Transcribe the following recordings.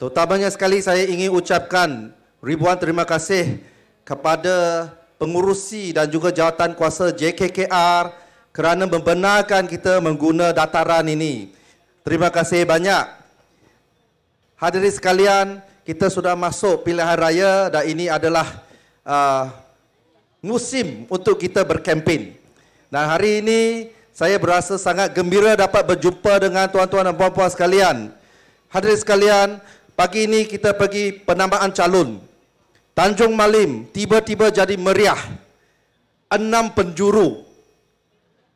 Terutamanya sekali saya ingin ucapkan ribuan terima kasih kepada pengurusi dan juga jawatan kuasa JKKR kerana membenarkan kita menggunakan dataran ini. Terima kasih banyak. Hadirin sekalian, kita sudah masuk pilihan raya dan ini adalah uh, musim untuk kita berkempen. Dan hari ini saya berasa sangat gembira dapat berjumpa dengan tuan-tuan dan puan-puan sekalian. Hadirin sekalian, pagi ini kita pergi penambahan calon. Tanjung Malim tiba-tiba jadi meriah. Enam penjuru.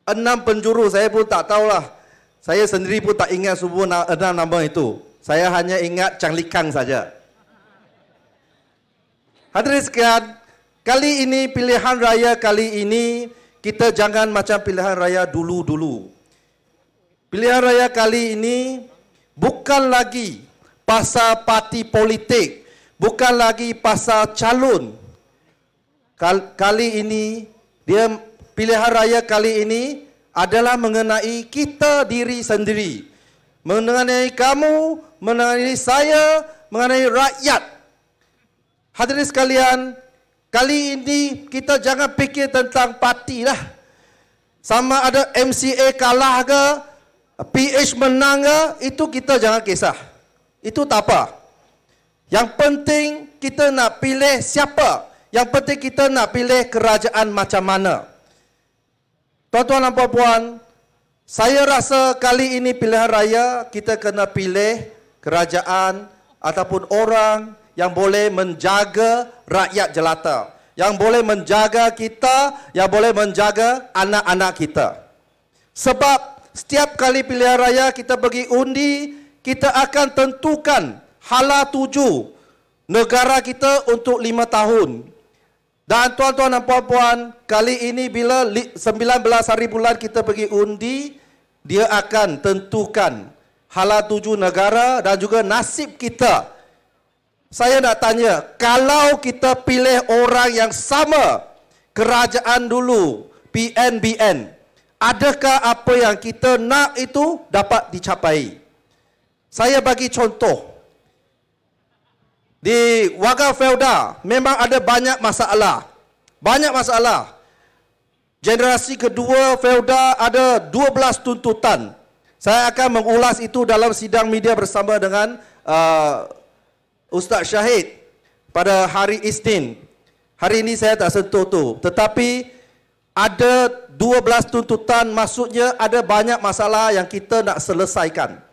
Enam penjuru, saya pun tak tahulah. Saya sendiri pun tak ingat semua na enam nama itu. Saya hanya ingat Chang Likang saja. Hadirin sekian kali ini pilihan raya kali ini kita jangan macam pilihan raya dulu-dulu. Pilihan raya kali ini bukan lagi pasal parti politik bukan lagi pasal calon kali ini dia pilihan raya kali ini adalah mengenai kita diri sendiri mengenai kamu mengenai saya mengenai rakyat hadirin sekalian kali ini kita jangan fikir tentang parti lah sama ada MCA kalah ke PH menang ke itu kita jangan kisah itu tak apa. Yang penting kita nak pilih siapa. Yang penting kita nak pilih kerajaan macam mana. Tuan-tuan dan puan-puan, saya rasa kali ini pilihan raya kita kena pilih kerajaan ataupun orang yang boleh menjaga rakyat jelata. Yang boleh menjaga kita, yang boleh menjaga anak-anak kita. Sebab setiap kali pilihan raya kita pergi undi, kita akan tentukan hala tuju negara kita untuk lima tahun. Dan tuan-tuan dan puan-puan, kali ini bila 19 hari bulan kita pergi undi, dia akan tentukan hala tuju negara dan juga nasib kita. Saya nak tanya, kalau kita pilih orang yang sama kerajaan dulu, PNBN, adakah apa yang kita nak itu dapat dicapai? Saya bagi contoh. Di Wagah Felda memang ada banyak masalah. Banyak masalah. Generasi kedua Felda ada 12 tuntutan. Saya akan mengulas itu dalam sidang media bersama dengan uh, Ustaz Syahid pada hari Istin. Hari ini saya tak sentuh tu. Tetapi ada 12 tuntutan maksudnya ada banyak masalah yang kita nak selesaikan.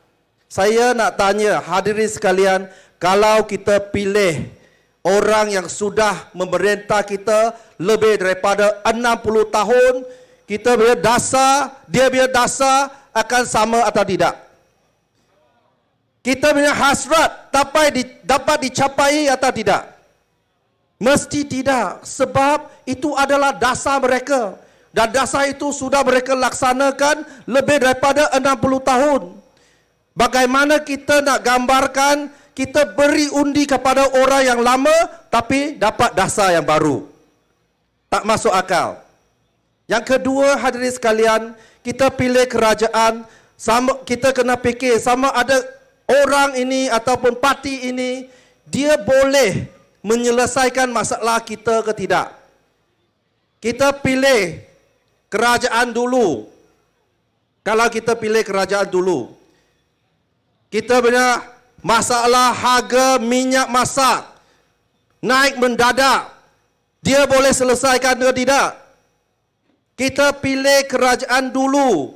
Saya nak tanya hadirin sekalian, kalau kita pilih orang yang sudah memerintah kita lebih daripada 60 tahun, kita punya dasar, dia punya dasar akan sama atau tidak? Kita punya hasrat dapat, di, dapat dicapai atau tidak? Mesti tidak sebab itu adalah dasar mereka dan dasar itu sudah mereka laksanakan lebih daripada 60 tahun. Bagaimana kita nak gambarkan kita beri undi kepada orang yang lama tapi dapat dasar yang baru. Tak masuk akal. Yang kedua hadirin sekalian, kita pilih kerajaan, sama, kita kena fikir sama ada orang ini ataupun parti ini, dia boleh menyelesaikan masalah kita ke tidak. Kita pilih kerajaan dulu. Kalau kita pilih kerajaan dulu, kita punya masalah harga minyak masak naik mendadak dia boleh selesaikan atau tidak kita pilih kerajaan dulu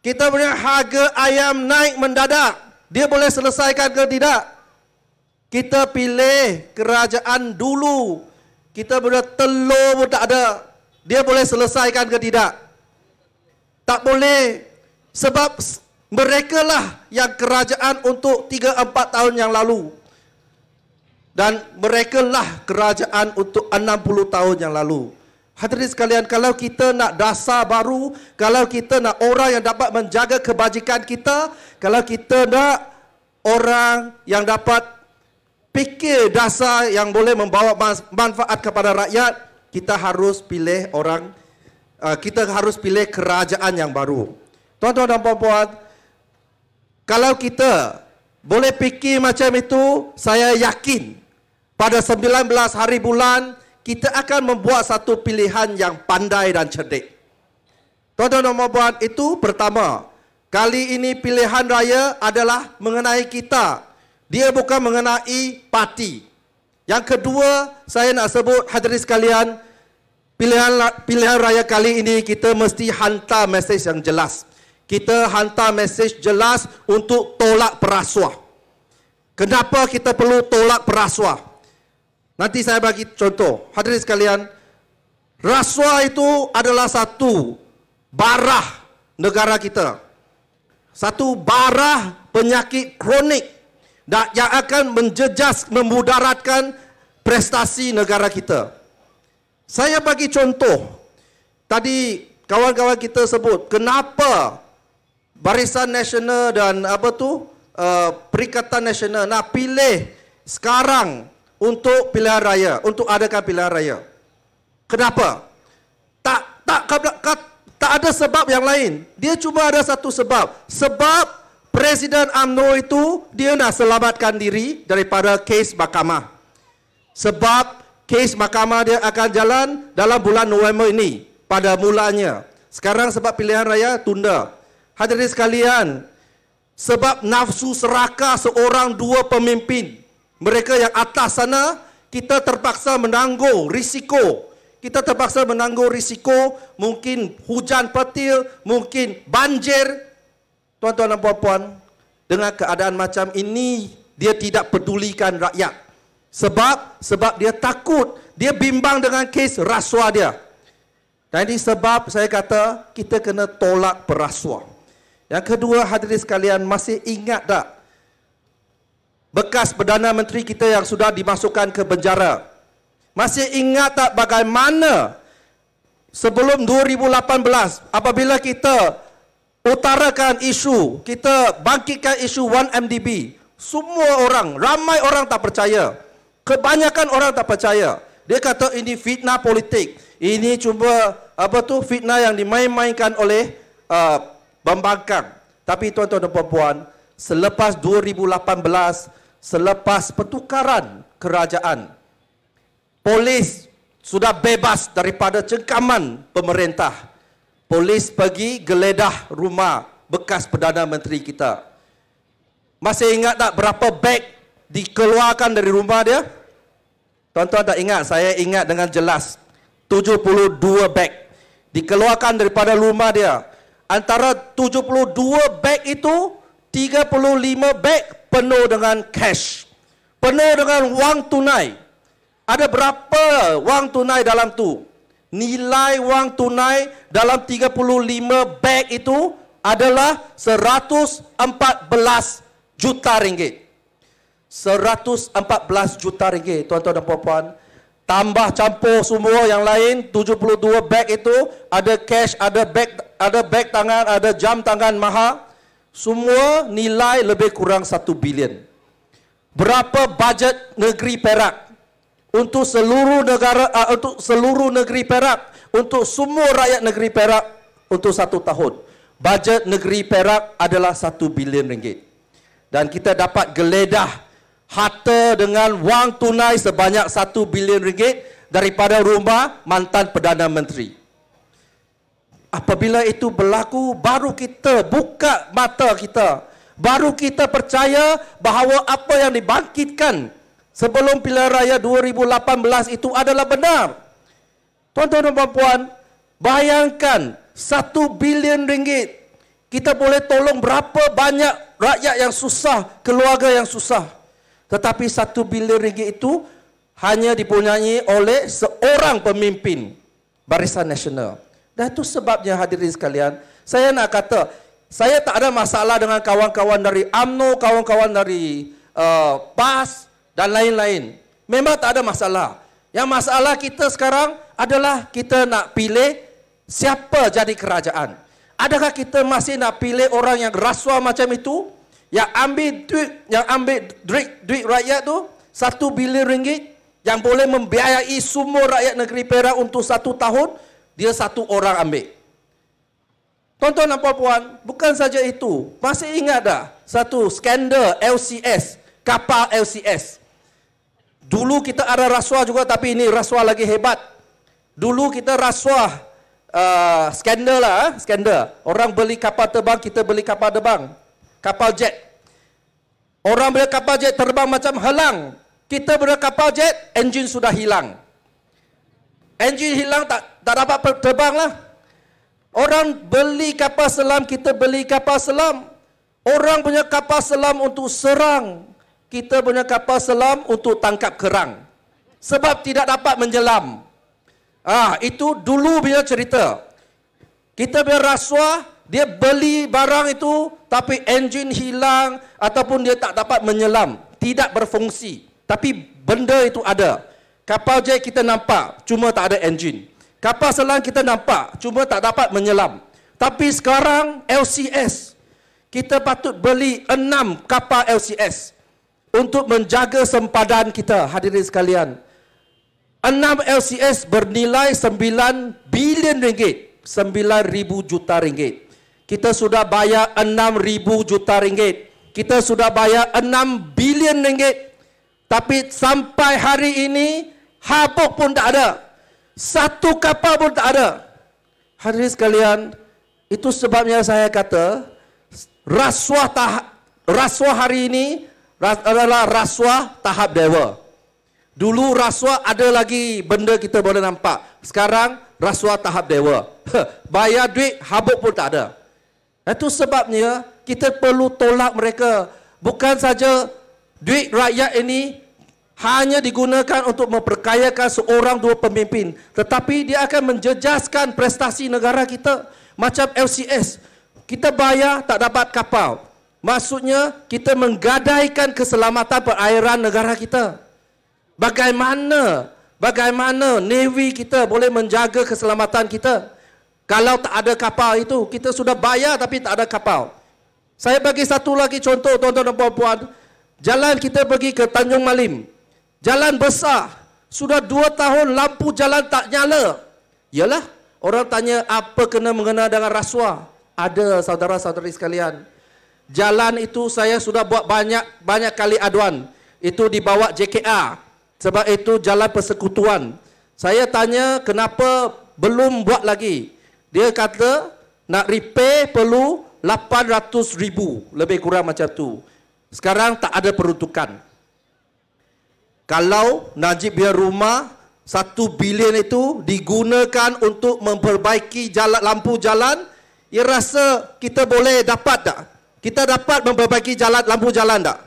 kita punya harga ayam naik mendadak dia boleh selesaikan atau tidak kita pilih kerajaan dulu kita punya telur pun tak ada dia boleh selesaikan atau tidak tak boleh sebab merekalah yang kerajaan untuk 3 4 tahun yang lalu dan mereka lah kerajaan untuk 60 tahun yang lalu hadirin sekalian kalau kita nak dasar baru kalau kita nak orang yang dapat menjaga kebajikan kita kalau kita nak orang yang dapat fikir dasar yang boleh membawa manfaat kepada rakyat kita harus pilih orang uh, kita harus pilih kerajaan yang baru tuan-tuan dan puan-puan kalau kita boleh fikir macam itu, saya yakin pada 19 hari bulan kita akan membuat satu pilihan yang pandai dan cerdik. Tuan-tuan dan puan itu pertama. Kali ini pilihan raya adalah mengenai kita. Dia bukan mengenai parti. Yang kedua, saya nak sebut hadirin sekalian, pilihan pilihan raya kali ini kita mesti hantar mesej yang jelas kita hantar mesej jelas untuk tolak perasuah. Kenapa kita perlu tolak perasuah? Nanti saya bagi contoh. Hadirin sekalian, rasuah itu adalah satu barah negara kita. Satu barah penyakit kronik yang akan menjejas, memudaratkan prestasi negara kita. Saya bagi contoh. Tadi kawan-kawan kita sebut, kenapa Barisan Nasional dan apa tu uh, Perikatan Nasional nak pilih sekarang untuk pilihan raya, untuk adakan pilihan raya. Kenapa? Tak tak tak, tak ada sebab yang lain. Dia cuma ada satu sebab. Sebab Presiden UMNO itu dia nak selamatkan diri daripada kes mahkamah. Sebab kes mahkamah dia akan jalan dalam bulan November ini pada mulanya. Sekarang sebab pilihan raya tunda hadirin sekalian sebab nafsu seraka seorang dua pemimpin mereka yang atas sana kita terpaksa menangguh risiko kita terpaksa menangguh risiko mungkin hujan petir mungkin banjir tuan-tuan dan puan-puan dengan keadaan macam ini dia tidak pedulikan rakyat sebab sebab dia takut dia bimbang dengan kes rasuah dia dan ini sebab saya kata kita kena tolak perasuah yang kedua hadirin sekalian masih ingat tak bekas Perdana Menteri kita yang sudah dimasukkan ke penjara? Masih ingat tak bagaimana sebelum 2018 apabila kita utarakan isu, kita bangkitkan isu 1MDB, semua orang, ramai orang tak percaya. Kebanyakan orang tak percaya. Dia kata ini fitnah politik. Ini cuma apa tu fitnah yang dimain-mainkan oleh uh, membangkang. Tapi tuan-tuan dan puan-puan, selepas 2018, selepas pertukaran kerajaan, polis sudah bebas daripada cengkaman pemerintah. Polis pergi geledah rumah bekas Perdana Menteri kita. Masih ingat tak berapa beg dikeluarkan dari rumah dia? Tuan-tuan tak ingat, saya ingat dengan jelas. 72 beg dikeluarkan daripada rumah dia antara 72 beg itu 35 beg penuh dengan cash penuh dengan wang tunai ada berapa wang tunai dalam tu nilai wang tunai dalam 35 beg itu adalah 114 juta ringgit 114 juta ringgit tuan-tuan dan puan-puan tambah campur semua yang lain 72 beg itu ada cash ada beg ada beg tangan ada jam tangan mahal semua nilai lebih kurang 1 bilion berapa bajet negeri Perak untuk seluruh negara uh, untuk seluruh negeri Perak untuk semua rakyat negeri Perak untuk satu tahun bajet negeri Perak adalah 1 bilion ringgit dan kita dapat geledah harta dengan wang tunai sebanyak 1 bilion ringgit daripada rumah mantan Perdana Menteri. Apabila itu berlaku, baru kita buka mata kita. Baru kita percaya bahawa apa yang dibangkitkan sebelum pilihan raya 2018 itu adalah benar. Tuan-tuan dan puan-puan, bayangkan 1 bilion ringgit kita boleh tolong berapa banyak rakyat yang susah, keluarga yang susah. Tetapi satu bilion ringgit itu hanya dipunyai oleh seorang pemimpin barisan nasional. Dan itu sebabnya hadirin sekalian, saya nak kata, saya tak ada masalah dengan kawan-kawan dari AMNO, kawan-kawan dari uh, PAS dan lain-lain. Memang tak ada masalah. Yang masalah kita sekarang adalah kita nak pilih siapa jadi kerajaan. Adakah kita masih nak pilih orang yang rasuah macam itu? yang ambil duit yang ambil duit, duit rakyat tu satu bilion ringgit yang boleh membiayai semua rakyat negeri Perak untuk satu tahun dia satu orang ambil tuan-tuan puan-puan bukan saja itu masih ingat dah satu skandal LCS kapal LCS dulu kita ada rasuah juga tapi ini rasuah lagi hebat dulu kita rasuah uh, skandal lah eh, skandal orang beli kapal terbang kita beli kapal terbang kapal jet. Orang bila kapal jet terbang macam helang. Kita bila kapal jet, enjin sudah hilang. Enjin hilang tak tak dapat terbang lah. Orang beli kapal selam, kita beli kapal selam. Orang punya kapal selam untuk serang. Kita punya kapal selam untuk tangkap kerang. Sebab tidak dapat menjelam. Ah, itu dulu punya cerita. Kita punya rasuah, dia beli barang itu tapi enjin hilang ataupun dia tak dapat menyelam, tidak berfungsi. Tapi benda itu ada. Kapal jet kita nampak, cuma tak ada enjin. Kapal selam kita nampak, cuma tak dapat menyelam. Tapi sekarang LCS, kita patut beli enam kapal LCS untuk menjaga sempadan kita, hadirin sekalian. Enam LCS bernilai sembilan bilion ringgit, sembilan ribu juta ringgit kita sudah bayar ribu juta ringgit. Kita sudah bayar 6 bilion ringgit. Tapi sampai hari ini, habuk pun tak ada. Satu kapal pun tak ada. Hadirin sekalian, itu sebabnya saya kata, rasuah, tahap rasuah hari ini adalah rasuah tahap dewa. Dulu rasuah ada lagi benda kita boleh nampak. Sekarang rasuah tahap dewa. Bayar duit, habuk pun tak ada. Itu sebabnya kita perlu tolak mereka. Bukan saja duit rakyat ini hanya digunakan untuk memperkayakan seorang dua pemimpin. Tetapi dia akan menjejaskan prestasi negara kita. Macam LCS. Kita bayar tak dapat kapal. Maksudnya kita menggadaikan keselamatan perairan negara kita. Bagaimana bagaimana Navy kita boleh menjaga keselamatan kita? Kalau tak ada kapal itu, kita sudah bayar tapi tak ada kapal. Saya bagi satu lagi contoh tuan-tuan dan puan-puan. Jalan kita pergi ke Tanjung Malim. Jalan besar. Sudah dua tahun lampu jalan tak nyala. Yalah, orang tanya apa kena mengena dengan rasuah. Ada saudara-saudari sekalian. Jalan itu saya sudah buat banyak banyak kali aduan. Itu dibawa JKA. Sebab itu jalan persekutuan. Saya tanya kenapa belum buat lagi. Dia kata nak repair perlu 800 ribu lebih kurang macam tu. Sekarang tak ada peruntukan. Kalau Najib biar rumah satu bilion itu digunakan untuk memperbaiki jalan, lampu jalan, ia rasa kita boleh dapat tak? Kita dapat memperbaiki jalan, lampu jalan tak?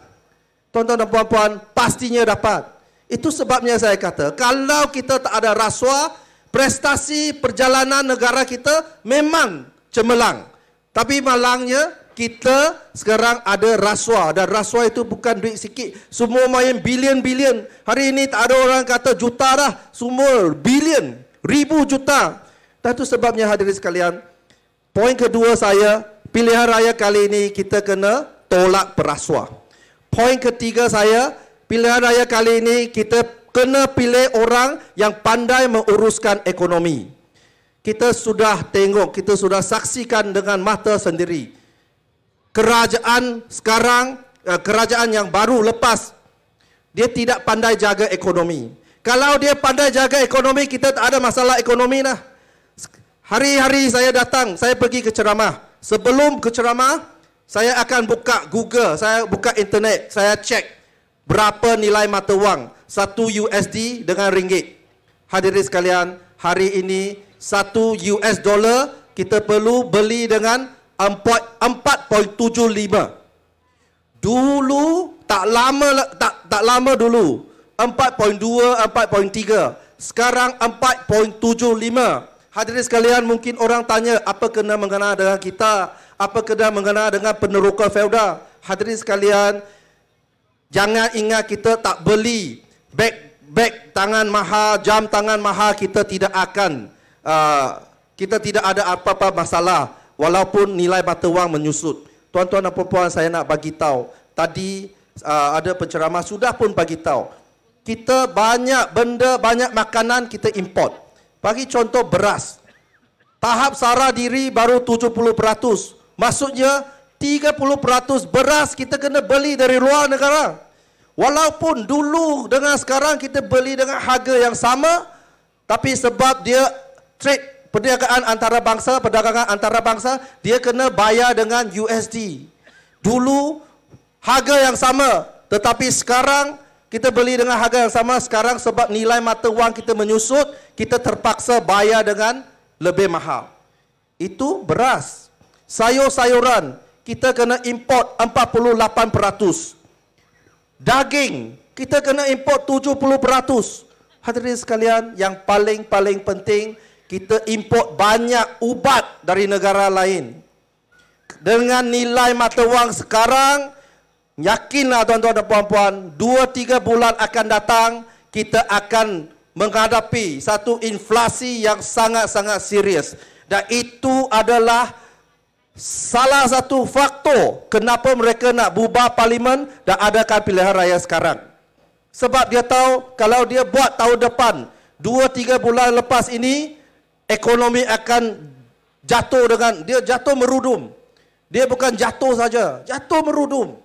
Tuan-tuan dan puan-puan, pastinya dapat. Itu sebabnya saya kata, kalau kita tak ada rasuah, prestasi perjalanan negara kita memang cemerlang. Tapi malangnya kita sekarang ada rasuah dan rasuah itu bukan duit sikit. Semua main bilion-bilion. Hari ini tak ada orang kata juta dah. Semua bilion, ribu juta. Dan itu sebabnya hadirin sekalian. Poin kedua saya, pilihan raya kali ini kita kena tolak perasuah. Poin ketiga saya, pilihan raya kali ini kita kena pilih orang yang pandai menguruskan ekonomi. Kita sudah tengok, kita sudah saksikan dengan mata sendiri. Kerajaan sekarang, eh, kerajaan yang baru lepas, dia tidak pandai jaga ekonomi. Kalau dia pandai jaga ekonomi, kita tak ada masalah ekonomi lah. Hari-hari saya datang, saya pergi ke ceramah. Sebelum ke ceramah, saya akan buka Google, saya buka internet, saya cek berapa nilai mata wang. Satu USD dengan ringgit. Hadirin sekalian, hari ini satu US dollar kita perlu beli dengan 4.75. Dulu tak lama tak tak lama dulu 4.2, 4.3. Sekarang 4.75. Hadirin sekalian, mungkin orang tanya apa kena mengena dengan kita? Apa kena mengena dengan peneroka feudal? Hadirin sekalian, jangan ingat kita tak beli beg beg tangan mahal, jam tangan mahal kita tidak akan uh, kita tidak ada apa-apa masalah walaupun nilai mata wang menyusut. Tuan-tuan dan puan-puan saya nak bagi tahu tadi uh, ada penceramah sudah pun bagi tahu kita banyak benda banyak makanan kita import. Bagi contoh beras. Tahap sara diri baru 70%. Maksudnya 30% beras kita kena beli dari luar negara. Walaupun dulu dengan sekarang kita beli dengan harga yang sama tapi sebab dia trade perdagangan antara bangsa, perdagangan antara bangsa, dia kena bayar dengan USD. Dulu harga yang sama tetapi sekarang kita beli dengan harga yang sama sekarang sebab nilai mata wang kita menyusut, kita terpaksa bayar dengan lebih mahal. Itu beras. Sayur-sayuran kita kena import daging kita kena import 70%. Hadirin sekalian, yang paling-paling penting kita import banyak ubat dari negara lain. Dengan nilai mata wang sekarang, yakinlah tuan-tuan dan puan-puan, 2-3 bulan akan datang, kita akan menghadapi satu inflasi yang sangat-sangat serius. Dan itu adalah Salah satu faktor kenapa mereka nak bubar parlimen dan adakan pilihan raya sekarang. Sebab dia tahu kalau dia buat tahun depan, 2-3 bulan lepas ini, ekonomi akan jatuh dengan, dia jatuh merudum. Dia bukan jatuh saja, jatuh merudum.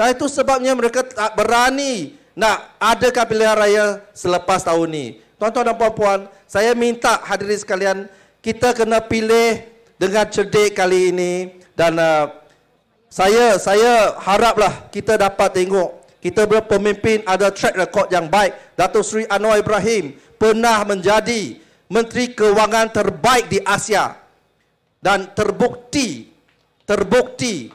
Dan itu sebabnya mereka tak berani nak adakan pilihan raya selepas tahun ini. Tuan-tuan dan puan-puan, saya minta hadirin sekalian, kita kena pilih dengan cerdik kali ini dan uh, saya saya haraplah kita dapat tengok kita berpemimpin ada track record yang baik Dato Sri Anwar Ibrahim pernah menjadi menteri kewangan terbaik di Asia dan terbukti terbukti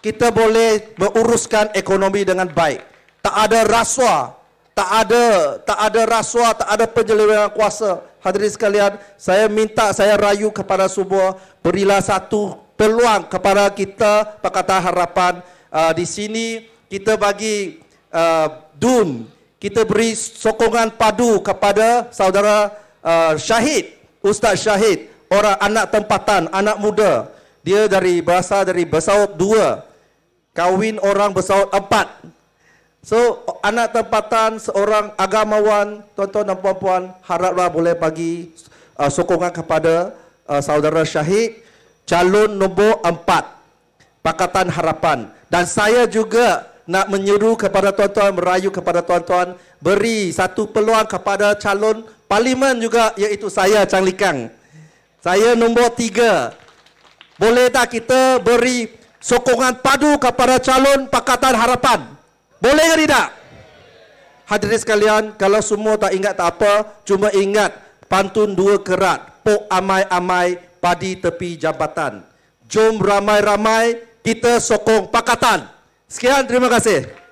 kita boleh menguruskan ekonomi dengan baik tak ada rasuah tak ada tak ada rasuah tak ada penyelewengan kuasa hadirin sekalian, saya minta saya rayu kepada semua berilah satu peluang kepada kita Pakatan Harapan uh, di sini kita bagi uh, DUN, kita beri sokongan padu kepada saudara uh, Syahid, Ustaz Syahid, orang anak tempatan, anak muda. Dia dari berasal dari Besaud dua, Kawin orang empat. So anak tempatan seorang agamawan tuan-tuan dan puan-puan haraplah boleh bagi uh, sokongan kepada uh, saudara Syahid calon nombor 4 Pakatan Harapan dan saya juga nak menyeru kepada tuan-tuan merayu kepada tuan-tuan beri satu peluang kepada calon parlimen juga iaitu saya Chang Likang. Saya nombor 3. Boleh tak kita beri sokongan padu kepada calon Pakatan Harapan? Boleh ke tidak? Hadirin sekalian, kalau semua tak ingat tak apa, cuma ingat pantun dua kerat. Pok amai-amai, padi tepi jabatan Jom ramai-ramai kita sokong pakatan. Sekian, terima kasih.